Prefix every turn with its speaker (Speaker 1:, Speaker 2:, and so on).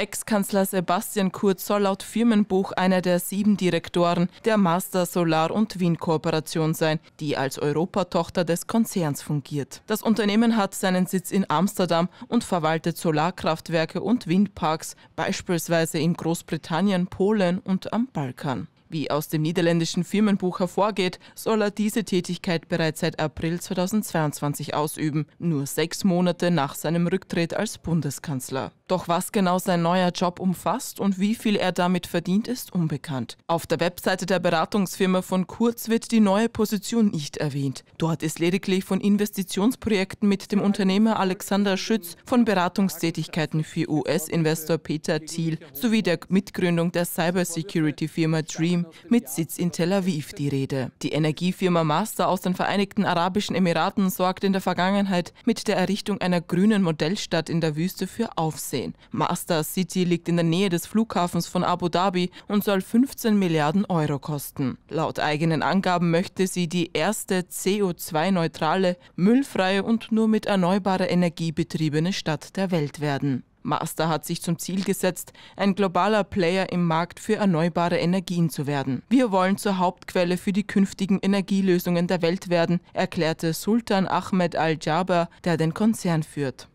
Speaker 1: Ex-Kanzler Sebastian Kurz soll laut Firmenbuch einer der sieben Direktoren der Master Solar und Wien Kooperation sein, die als Europatochter des Konzerns fungiert. Das Unternehmen hat seinen Sitz in Amsterdam und verwaltet Solarkraftwerke und Windparks, beispielsweise in Großbritannien, Polen und am Balkan. Wie aus dem niederländischen Firmenbuch hervorgeht, soll er diese Tätigkeit bereits seit April 2022 ausüben, nur sechs Monate nach seinem Rücktritt als Bundeskanzler. Doch was genau sein neuer Job umfasst und wie viel er damit verdient, ist unbekannt. Auf der Webseite der Beratungsfirma von Kurz wird die neue Position nicht erwähnt. Dort ist lediglich von Investitionsprojekten mit dem Unternehmer Alexander Schütz, von Beratungstätigkeiten für US-Investor Peter Thiel sowie der Mitgründung der Cybersecurity-Firma Dream mit Sitz in Tel Aviv die Rede. Die Energiefirma Master aus den Vereinigten Arabischen Emiraten sorgt in der Vergangenheit mit der Errichtung einer grünen Modellstadt in der Wüste für Aufsehen sehen. Master City liegt in der Nähe des Flughafens von Abu Dhabi und soll 15 Milliarden Euro kosten. Laut eigenen Angaben möchte sie die erste CO2-neutrale, müllfreie und nur mit erneuerbarer Energie betriebene Stadt der Welt werden. Master hat sich zum Ziel gesetzt, ein globaler Player im Markt für erneuerbare Energien zu werden. Wir wollen zur Hauptquelle für die künftigen Energielösungen der Welt werden, erklärte Sultan Ahmed Al-Jaber, der den Konzern führt.